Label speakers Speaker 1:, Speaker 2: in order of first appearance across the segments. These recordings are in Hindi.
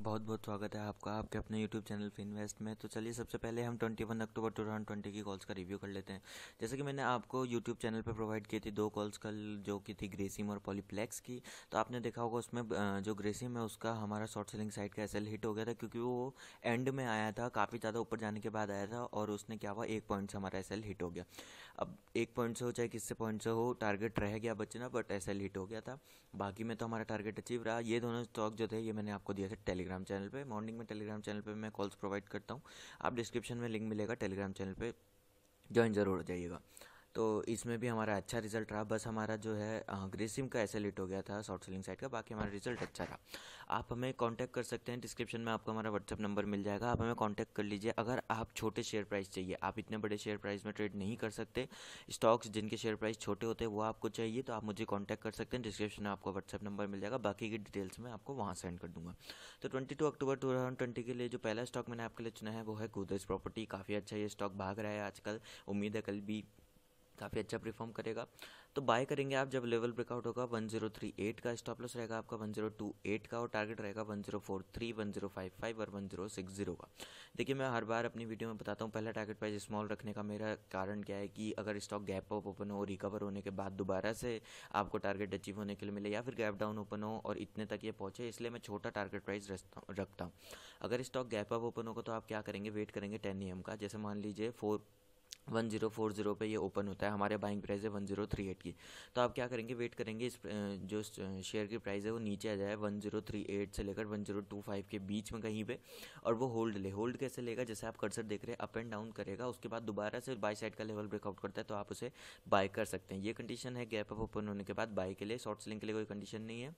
Speaker 1: बहुत बहुत स्वागत है आपका आपके अपने YouTube चैनल फिनवेस्ट इन्वेस्ट में तो चलिए सबसे पहले हम 21 अक्टूबर 2020 की कॉल्स का रिव्यू कर लेते हैं जैसे कि मैंने आपको YouTube चैनल पर प्रोवाइड की थी दो कॉल्स कल जो कि थी ग्रेसिम और पॉलीप्लेक्स की तो आपने देखा होगा उसमें जो ग्रेसिम है उसका हमारा शॉर्ट सेलिंग साइट का एसएल हिट हो गया था क्योंकि वो एंड में आया था काफ़ी ज़्यादा ऊपर जाने के बाद आया था और उसने क्या हुआ एक पॉइंट से हमारा एस हिट हो गया अब एक पॉइंट से हो चाहे किससे पॉइंट से हो टारगेट रह गया बच्चे बट एस हिट हो गया था बाकी में तो हमारा टारगेट अचीव रहा ये दोनों स्टॉक जो थे ये मैंने आपको दिया था टेली टेलीग्राम चैनल पे मॉर्निंग में टेलीग्राम चैनल पे मैं कॉल्स प्रोवाइड करता हूँ आप डिस्क्रिप्शन में लिंक मिलेगा टेलीग्राम चैनल पे ज्वाइन ज़रूर हो जाइएगा तो इसमें भी हमारा अच्छा रिजल्ट रहा बस हमारा जो है ग्रेसिम का ऐसे लिट हो गया था शॉर्ट सेलिंग साइट का बाकी हमारा रिजल्ट अच्छा रहा आप हमें कांटेक्ट कर सकते हैं डिस्क्रिप्शन में आपको हमारा व्हाट्सअप नंबर मिल जाएगा आप हमें कांटेक्ट कर लीजिए अगर आप छोटे शेयर प्राइस चाहिए आप इतने बड़े शेयर प्राइस में ट्रेड नहीं कर सकते स्टॉक्स जिनके शेयर प्राइस छोटे होते हैं वो आपको चाहिए तो आप मुझे कॉन्टैक्ट कर सकते हैं डिस्क्रिप्शन में आपको व्हाट्सअप नंबर मिल जाएगा बाकी की डिटेल्स मैं आपको वहाँ सेंड कर दूँगा तो ट्वेंटी अक्टूबर टू के लिए जो पहला स्टॉक मैंने आपके लिए चुना है वो है गोदरेज प्रॉपर्टी काफ़ी अच्छा ये स्टॉक भाग रहा है आजकल उम्मीद है कल भी काफ़ी अच्छा परफॉर्म करेगा तो बाय करेंगे आप जब लेवल ब्रेकआउट होगा 1038 का स्टॉप लॉस रहेगा आपका 1028 का और टारगेट रहेगा 1043, 1055 और 1060 का देखिए मैं हर बार अपनी वीडियो में बताता हूँ पहला टारगेट प्राइस स्मॉल रखने का मेरा कारण क्या है कि अगर स्टॉक गैप अप ओपन हो रिकवर होने के बाद दोबारा से आपको टारगेट अचीव होने के लिए मिले या फिर गैप डाउन ओपन हो और इतने तक ये पहुँचे इसलिए मैं छोटा टारगेट प्राइस रखता हूँ अगर स्टॉक गैप अप ओपन होगा तो आप क्या करेंगे वेट करेंगे टेन ई का जैसे मान लीजिए four one zero four zero पर ये ओपन होता है हमारे बाइंग प्राइस है वन जीरो थ्री एट की तो आप क्या करेंगे वेट करेंगे इस जो शेयर की प्राइस है वो नीचे आ जाए वन जीरो थ्री एट से लेकर वन जीरो टू फाइव के बीच में कहीं पे और वो होल्ड ले होल्ड कैसे लेगा जैसे आप कर्सर देख रहे हैं अप एंड डाउन करेगा उसके बाद दोबारा से बाई साइड का लेवल ब्रेकआउट करता है तो आप उसे बाय कर सकते हैं ये कंडीशन है गैप अप ओपन होने के बाद बाई के लिए शॉर्ट सेलिंग के लिए कोई कंडीशन नहीं है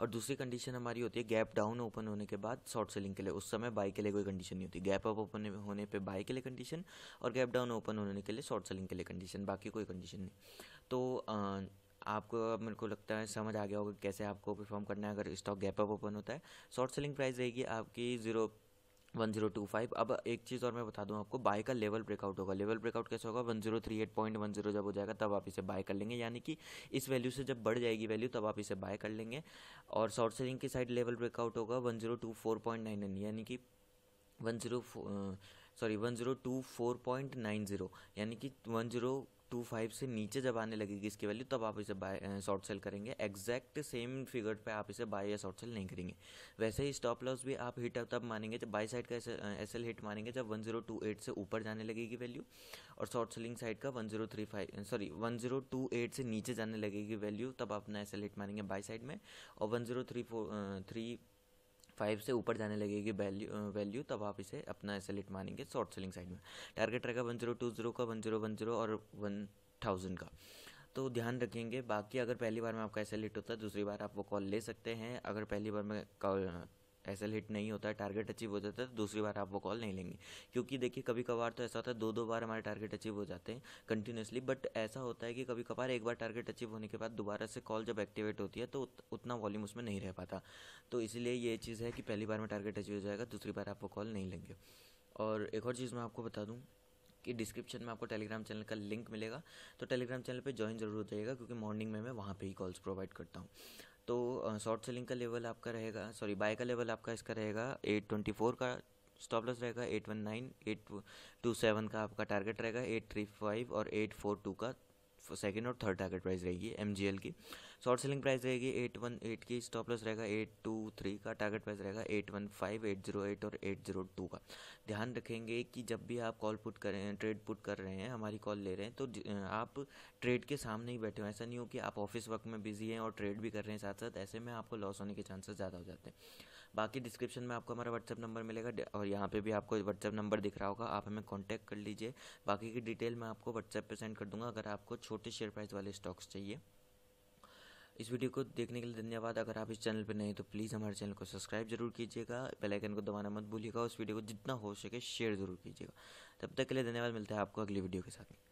Speaker 1: और दूसरी कंडीशन हमारी होती है गैप डाउन ओपन होने के बाद शॉर्ट सेलिंग के लिए उस समय बाई के लिए कोई कंडीशन नहीं होती गैप अप ओपन होने पर बाई के लिए कंडीशन और गैप डाउन ओपन होने के लिए शॉर्ट सेलिंग के लिए कंडीशन बाकी कोई कंडीशन नहीं तो आपको मेरे को लगता है समझ आ गया होगा कैसे आपको परफॉर्म करना है अगर स्टॉक गैप अप ओपन होता है शॉर्ट सेलिंग प्राइस रहेगी आपकी zero one zero two five अब एक चीज़ और मैं बता दूं आपको बाय का लेवल ब्रेकआउट होगा लेवल ब्रेकआउट कैसे होगा one zero three eight point one zero जब हो जाएगा तब आप इसे बाय कर लेंगे यानी कि इस वैल्यू से जब बढ़ जाएगी वैल्यू तब आप इसे बाय कर लेंगे और शॉर्ट सेलिंग की साइड लेवल ब्रेकआउट होगा one zero two four point nine nine यानी कि one zero sorry one zero two four point nine zero यानी कि वन जीरो टू फाइव से नीचे जब आने लगेगी इसकी वैल्यू तब आप इसे बाय शॉर्ट सेल करेंगे एग्जैक्ट सेम फिगर पे आप इसे बाय या शॉर्ट सेल नहीं करेंगे वैसे ही स्टॉप लॉस भी आप हिट तब मानेंगे जब बाय साइड का एस एल हिट मानेंगे जब वन जीरो टू एट से ऊपर जाने लगेगी वैल्यू और शॉर्ट सेलिंग साइड का one zero three five sorry one zero two eight से नीचे जाने लगेगी वैल्यू तब अपना एस एल हिट मानेंगे बाय साइड में और one zero three four three five से ऊपर जाने लगेगी वैल्यू वैल्यू तब आप इसे अपना सेलेक्ट मानेंगे शॉर्ट सेलिंग साइड में टारगेट रहेगा वन जीरो टू जीरो का वन जीरो वन जीरो और वन थाउजेंड का तो ध्यान रखेंगे बाकी अगर पहली बार में आपका ऐसा लेट होता है दूसरी बार आप वो कॉल ले सकते हैं अगर पहली बार में एस हिट नहीं होता है टारगेट अचीव हो जाता है तो दूसरी बार आप वो कॉल नहीं लेंगे क्योंकि देखिए कभी कभार तो ऐसा होता है दो दो बार हमारे टारगेट अचीव हो जाते हैं कंटिन्यूसली बट ऐसा होता है कि कभी कभार एक बार टारगेट अचीव होने के बाद दोबारा से कॉल जब एक्टिवेट होती है तो उतना वॉल्यूम उसमें नहीं रह पाता तो इसलिए ये चीज़ है कि पहली बार में टारगेट अचीव हो जाएगा दूसरी बार आप वो कॉल नहीं लेंगे और एक और चीज़ मैं आपको बता दूँ कि डिस्क्रिप्शन में आपको टेलीग्राम चैनल का लिंक मिलेगा तो टेलीग्राम चैनल पे ज्वाइन जरूर हो जाएगा क्योंकि मॉर्निंग में मैं वहाँ पे ही कॉल्स प्रोवाइड करता हूँ तो शॉर्ट सेलिंग का लेवल आपका रहेगा सॉरी बाय का लेवल आपका इसका रहेगा एट ट्वेंटी फोर का स्टॉप लॉस रहेगा eight one nine eight two seven का आपका टारगेट रहेगा एट थ्री फाइव और एट फोर टू का सेकेंड और थर्ड टारगेट प्राइस रहेगी एम की शॉर्ट सेलिंग प्राइस रहेगी एट वन एट की स्टॉप लॉस रहेगा एट टू थ्री का टारगेट प्राइस रहेगा eight one five eight zero eight और एट जीरो टू का ध्यान रखेंगे कि जब भी आप कॉल पुट कर रहे हैं ट्रेड पुट कर रहे हैं हमारी कॉल ले रहे हैं तो आप ट्रेड के सामने ही बैठे हो ऐसा नहीं हो कि आप ऑफिस वर्क में बिजी हैं और ट्रेड भी कर रहे हैं साथ साथ ऐसे में आपको लॉस होने के चांसेस ज़्यादा हो जाते हैं बाकी डिस्क्रिप्शन में आपको हमारा व्हाट्सअप नंबर मिलेगा और यहाँ पे भी आपको व्हाट्सअप नंबर दिख रहा होगा आप हमें कांटेक्ट कर लीजिए बाकी की डिटेल मैं आपको व्हाट्सएप पे सेंड कर दूंगा अगर आपको छोटे शेयर प्राइस वाले स्टॉक्स चाहिए इस वीडियो को देखने के लिए धन्यवाद अगर आप इस चैनल पर नहीं तो प्लीज़ हमारे चैनल को सब्सक्राइब जरूर कीजिएगा बेल आइकन को दबाना मत भूलिएगा उस वीडियो को जितना हो सके शेयर जरूर कीजिएगा तब तक के लिए धन्यवाद मिलता है आपको अगली वीडियो के साथ